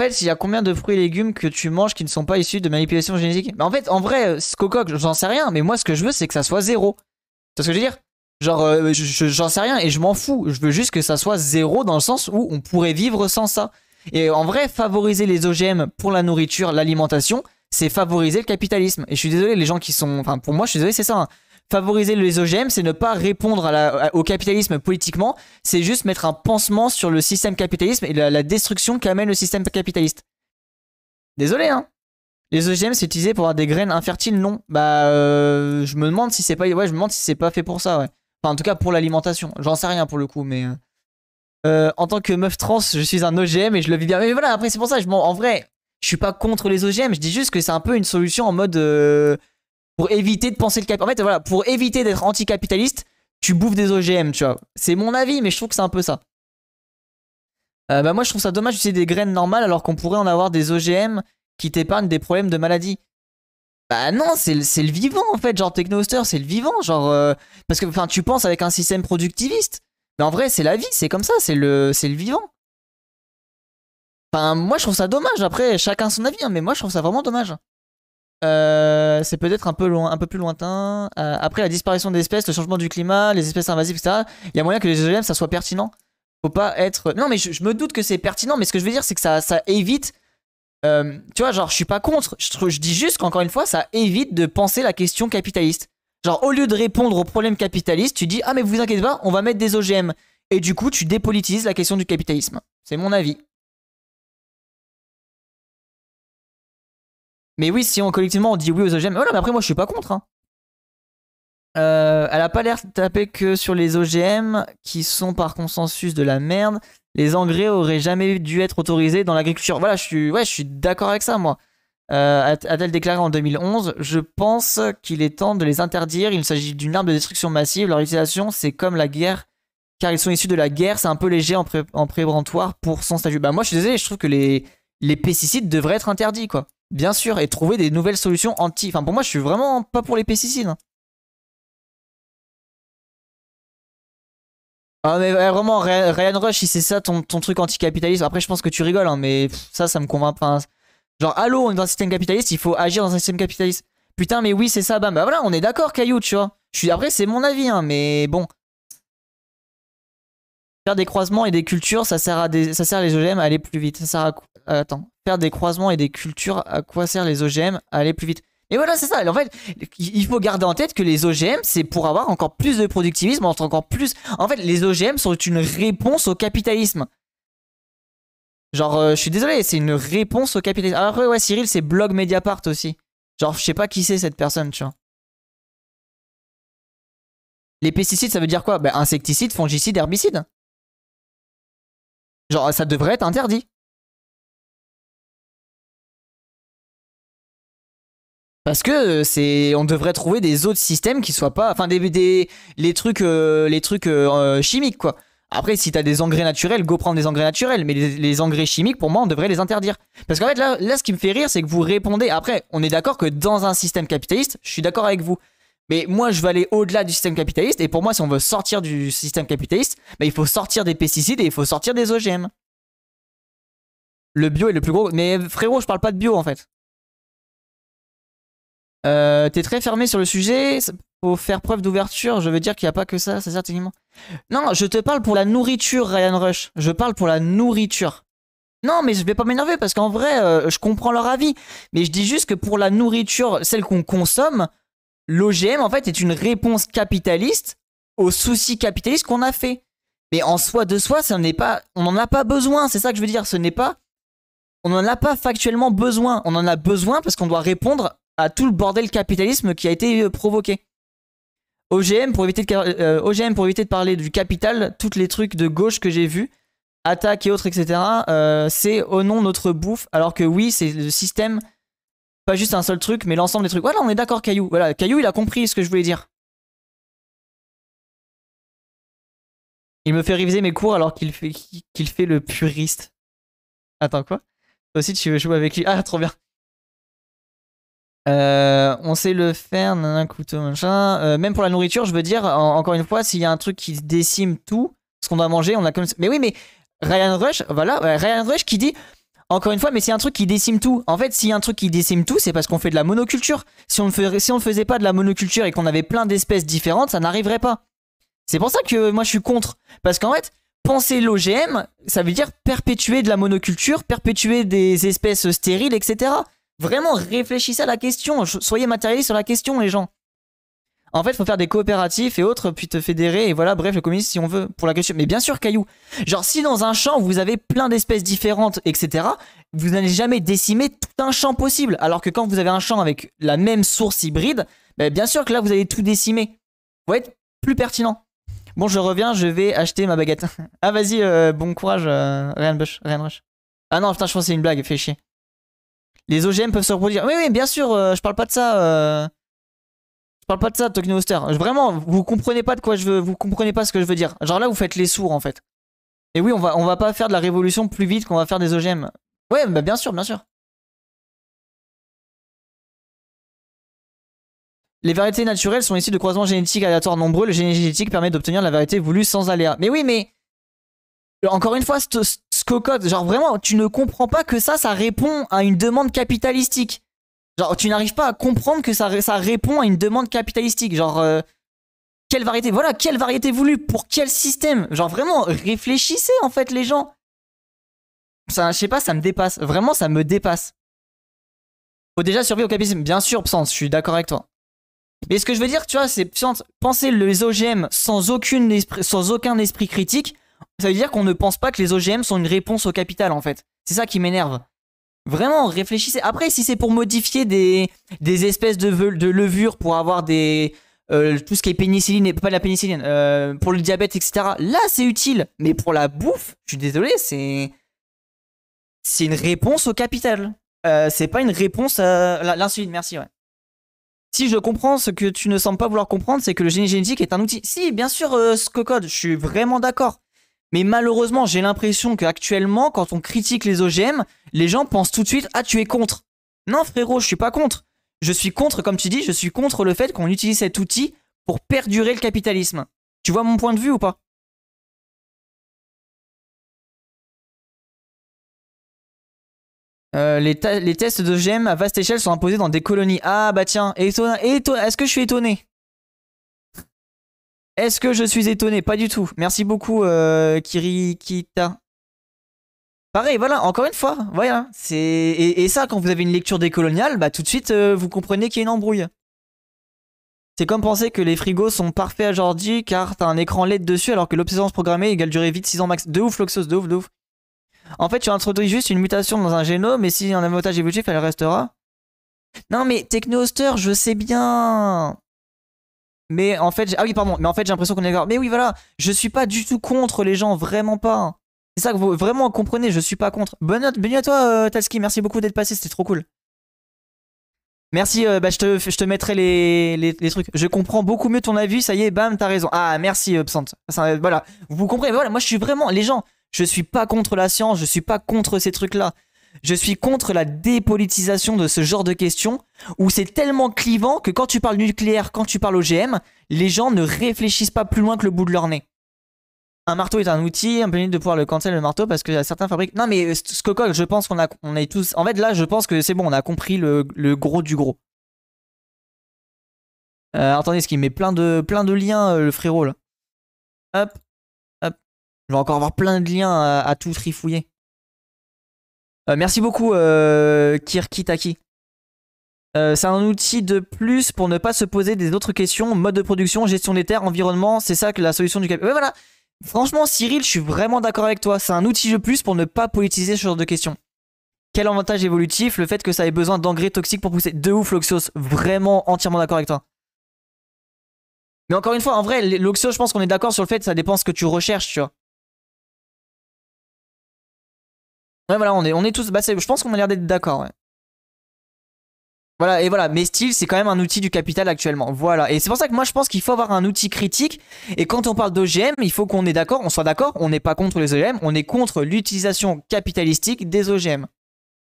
En fait, il y a combien de fruits et légumes que tu manges qui ne sont pas issus de manipulation génétique Mais en fait, en vrai, euh, ce je j'en sais rien, mais moi, ce que je veux, c'est que ça soit zéro. C'est ce que je veux dire Genre, euh, j'en sais rien et je m'en fous. Je veux juste que ça soit zéro dans le sens où on pourrait vivre sans ça. Et en vrai, favoriser les OGM pour la nourriture, l'alimentation, c'est favoriser le capitalisme. Et je suis désolé, les gens qui sont. Enfin, pour moi, je suis désolé, c'est ça. Hein favoriser les OGM, c'est ne pas répondre au capitalisme politiquement, c'est juste mettre un pansement sur le système capitalisme et la, destruction qu'amène le système capitaliste. Désolé, hein. Les OGM, c'est utilisé pour avoir des graines infertiles, non. Bah, euh, je me demande si c'est pas, ouais, je me demande si c'est pas fait pour ça, ouais. Enfin, en tout cas, pour l'alimentation. J'en sais rien pour le coup, mais. Euh, euh, en tant que meuf trans, je suis un OGM et je le vis bien. Mais voilà, après, c'est pour ça, je, en, vrai, je suis pas contre les OGM, je dis juste que c'est un peu une solution en mode pour éviter de penser le voilà, pour éviter d'être anticapitaliste, tu bouffes des OGM, tu vois. C'est mon avis, mais je trouve que c'est un peu ça. Euh, bah, moi, je trouve ça dommage d'utiliser des graines normales alors qu'on pourrait en avoir des OGM qui t'épargnent des problèmes de maladie. Bah non, c'est le, vivant en fait, genre Technoster, c'est le vivant, genre euh, parce que enfin tu penses avec un système productiviste, mais en vrai c'est la vie, c'est comme ça, c'est le le vivant. Enfin moi je trouve ça dommage. Après chacun son avis, hein, mais moi je trouve ça vraiment dommage. Euh, c'est peut-être un peu loin, un peu plus lointain. Euh, après la disparition des espèces, le changement du climat, les espèces invasives, etc. Il y a moyen que les OGM ça soit pertinent. Faut pas être. Non, mais je, me doute que c'est pertinent, mais ce que je veux dire, c'est que ça, évite. Euh, tu vois, genre, je suis pas contre. Je, je dis juste qu'encore une fois, ça évite de penser la question capitaliste. Genre, au lieu de répondre aux problème capitaliste tu dis Ah, mais vous inquiétez pas, on va mettre des OGM. Et du coup, tu dépolitises la question du capitalisme. C'est mon avis. Mais oui, si on collectivement on dit oui aux OGM. Voilà, mais après moi je suis pas contre. Hein. Euh, elle a pas l'air de taper que sur les OGM qui sont par consensus de la merde. Les engrais auraient jamais dû être autorisés dans l'agriculture. Voilà, je suis, ouais, je suis d'accord avec ça moi. Euh, a-t-elle déclaré en 2011 Je pense qu'il est temps de les interdire. Il s'agit d'une arme de destruction massive. Leur utilisation, c'est comme la guerre, car ils sont issus de la guerre. C'est un peu léger en, pré pour son statut. Bah moi, je suis désolé, je trouve que les, les pesticides devraient être interdits, quoi bien sûr, et trouver des nouvelles solutions anti. Enfin, pour moi, je suis vraiment pas pour les pesticides. Hein. Ah mais eh, vraiment Ryan Rush si c'est ça ton, truc anticapitaliste après je pense que tu rigoles hein, mais ça ça me convainc pas hein. genre allô on est dans un système capitaliste il faut agir dans un système capitaliste putain mais oui c'est ça bah voilà on est d'accord Caillou tu vois après c'est mon avis mais bon Faire des croisements et des cultures, ça sert à des, ça sert les OGM à aller plus vite. Ça sert à attends, faire des croisements et des cultures, à quoi sert les OGM à aller plus vite Et voilà, c'est ça. En fait, il faut garder en tête que les OGM, c'est pour avoir encore plus de productivisme, encore plus. En fait, les OGM sont une réponse au capitalisme. Genre, euh, je suis désolé, c'est une réponse au capitalisme. Alors ouais, Cyril, c'est blog Mediapart aussi. Genre, je sais pas qui c'est cette personne, tu vois. Les pesticides, ça veut dire quoi ben, insecticides, fongicides, herbicides. Genre, ça devrait être interdit. Parce que euh, c'est, on devrait trouver des autres systèmes qui soient pas, enfin des, les trucs, euh, les trucs euh, chimiques quoi. Après, si t'as des engrais naturels, go prendre des engrais naturels. Mais les, les engrais chimiques, pour moi, on devrait les interdire. Parce qu'en fait, là, là, ce qui me fait rire, c'est que vous répondez. Après, on est d'accord que dans un système capitaliste, je suis d'accord avec vous. Mais moi, je veux aller au-delà du système capitaliste. Et pour moi, si on veut sortir du système capitaliste, bah, il faut sortir des pesticides et il faut sortir des OGM. Le bio est le plus gros. Mais frérot, je parle pas de bio en fait. Euh, t'es très fermé sur le sujet. Faut faire preuve d'ouverture. Je veux dire qu'il n'y a pas que ça, c'est certainement. Non, je te parle pour la nourriture, Ryan Rush. Je parle pour la nourriture. Non, mais je vais pas m'énerver parce qu'en vrai, euh, je comprends leur avis. Mais je dis juste que pour la nourriture, celle qu'on consomme, l'OGM, en fait, est une réponse capitaliste aux soucis capitalistes qu'on a fait. Mais en soi de soi, ça n'est pas, on n'en a pas besoin. C'est ça que je veux dire. Ce n'est pas, on n'en a pas factuellement besoin. On en a besoin parce qu'on doit répondre à tout le bordel capitalisme qui a été euh, provoqué. OGM pour éviter de, euh, OGM pour éviter de parler du capital, tous les trucs de gauche que j'ai vus, attaques et autres, etc. Euh, c'est au nom notre bouffe. Alors que oui, c'est le système pas juste un seul truc, mais l'ensemble des trucs. Voilà, on est d'accord, Caillou. Voilà, Caillou, il a compris ce que je voulais dire. Il me fait réviser mes cours alors qu'il fait, qu'il fait le puriste. Attends, quoi Toi aussi, tu veux jouer avec lui Ah, trop bien. Euh, on sait le faire, un couteau, machin. Euh, même pour la nourriture, je veux dire, encore une fois, s'il y a un truc qui décime tout, ce qu'on doit manger, on a comme. Mais oui, mais Ryan Rush, voilà, Ryan Rush qui dit encore une fois, mais c'est un truc qui décime tout. En fait, s'il y a un truc qui décime tout, c'est parce qu'on fait de la monoculture. Si on ne faisait, pas de la monoculture et qu'on avait plein d'espèces différentes, ça n'arriverait pas. C'est pour ça que moi je suis contre. Parce qu'en fait, penser l'OGM, ça veut dire perpétuer de la monoculture, perpétuer des espèces stériles, etc. Vraiment, réfléchissez à la question. Soyez matérialistes sur la question, les gens. En fait, faut faire des coopératifs et autres, puis te fédérer, et voilà, bref, le communisme si on veut, pour la question. Mais bien sûr, Caillou, genre, si dans un champ, vous avez plein d'espèces différentes, etc., vous n'allez jamais décimer tout un champ possible. Alors que quand vous avez un champ avec la même source hybride, bah, bien sûr que là, vous allez tout décimer. Vous être plus pertinent. Bon, je reviens, je vais acheter ma baguette. ah, vas-y, euh, bon courage, euh, Ryan Rush. Ah non, putain, je que c'est une blague, fais chier. Les OGM peuvent se reproduire. Oui, oui, bien sûr, euh, je parle pas de ça. Euh parle pas de ça, Oster. Vraiment, vous comprenez pas de quoi je veux, vous comprenez pas ce que je veux dire. Genre là, vous faites les sourds en fait. Et oui, on va, on va pas faire de la révolution plus vite qu'on va faire des OGM. Ouais, bah bien sûr, bien sûr. Les variétés naturelles sont issues de croisements génétiques aléatoires nombreux. Le génétique permet d'obtenir la variété voulue sans aléa. Mais oui, mais encore une fois, ce cocotte, genre vraiment, tu ne comprends pas que ça, ça répond à une demande capitalistique. Genre, tu n'arrives pas à comprendre que ça, répond à une demande capitalistique. Genre, euh, quelle variété Voilà, quelle variété voulue Pour quel système Genre, vraiment, réfléchissez en fait, les gens. Ça, je sais pas, ça me dépasse. Vraiment, ça me dépasse. Faut déjà survivre au capitalisme. Bien sûr, Psant, je suis d'accord avec toi. Mais ce que je veux dire, tu vois, c'est penser les OGM sans, aucune sans aucun esprit critique, ça veut dire qu'on ne pense pas que les OGM sont une réponse au capital, en fait. C'est ça qui m'énerve. Vraiment, réfléchissez. Après, si c'est pour modifier des, des espèces de, levures pour avoir des. Euh, tout ce qui est pénicilline et pas la pénicilline, euh, pour le diabète, etc. Là, c'est utile. Mais pour la bouffe, je suis désolé, c'est. C'est une réponse au capital. Euh, c'est pas une réponse à l'insuline, merci, ouais. Si je comprends ce que tu ne sembles pas vouloir comprendre, c'est que le génie génétique est un outil. Si, bien sûr, ce je suis vraiment d'accord. Mais malheureusement, j'ai l'impression qu'actuellement, quand on critique les OGM, les gens pensent tout de suite Ah, tu es contre. Non, frérot, je suis pas contre. Je suis contre, comme tu dis, je suis contre le fait qu'on utilise cet outil pour perdurer le capitalisme. Tu vois mon point de vue ou pas euh, les, tests d'OGM à vaste échelle sont imposés dans des colonies. Ah bah tiens, est-ce que je suis étonné est-ce que je suis étonné Pas du tout. Merci beaucoup, euh, Kirikita. Pareil, voilà, encore une fois, voilà. C'est et, ça, quand vous avez une lecture décoloniale, bah tout de suite, euh, vous comprenez qu'il y a une embrouille. C'est comme penser que les frigos sont parfaits à Jordi car t'as un écran LED dessus alors que l'obsolescence programmée égale durée vite 6 ans max. De ouf, Loxos, de ouf, de ouf. En fait, tu introduis juste une mutation dans un génome et si un avantage évolutif, elle restera. Non mais Technoster, je sais bien. Mais en fait, ah oui, pardon, mais en fait, j'ai l'impression qu'on est d'accord. Mais oui, voilà, je suis pas du tout contre les gens, vraiment pas. Hein. C'est ça que vous vraiment comprenez, je suis pas contre. Bonne note, bienvenue à toi, euh, Talski, merci beaucoup d'être passé, c'était trop cool. Merci, euh, bah, je, te, je te mettrai les, les, trucs. Je comprends beaucoup mieux ton avis, ça y est, bam, t'as raison. Ah, merci, euh, Psant. voilà, vous comprenez, voilà, moi je suis vraiment, les gens, je suis pas contre la science, je suis pas contre ces trucs-là. Je suis contre la dépolitisation de ce genre de questions où c'est tellement clivant que quand tu parles nucléaire, quand tu parles OGM, les gens ne réfléchissent pas plus loin que le bout de leur nez. Un marteau est un outil, un limite de pouvoir le cancel le marteau parce que certains fabriquent. Non mais coco euh, je pense qu'on a, est tous. En fait là, je pense que c'est bon, on a compris le, gros du gros. Euh, attendez, ce qui met plein de, plein de liens, euh, le frérot Hop, hop. Je vais encore avoir plein de liens à tout trifouiller. Euh, merci beaucoup, euh, Kirki Taki. Euh, c'est un outil de plus pour ne pas se poser des autres questions, mode de production, gestion des terres, environnement, c'est ça que la solution du cap. voilà. Franchement, Cyril, je suis vraiment d'accord avec toi. C'est un outil de plus pour ne pas politiser ce genre de questions. Quel avantage évolutif le fait que ça ait besoin d'engrais toxiques pour pousser. De ouf, Loxos. Vraiment entièrement d'accord avec toi. Mais encore une fois, en vrai, Loxos, je pense qu'on est d'accord sur le fait que ça dépend ce que tu recherches, tu vois. Ouais, voilà, on est, tous. Bah, je pense qu'on a l'air d'être d'accord. Voilà, et voilà, mais style, c'est quand même un outil du capital actuellement. Voilà, et c'est pour ça que moi je pense qu'il faut avoir un outil critique. Et quand on parle d'OGM, il faut qu'on est d'accord, on soit d'accord, on n'est pas contre les OGM, on est contre l'utilisation capitalistique des OGM.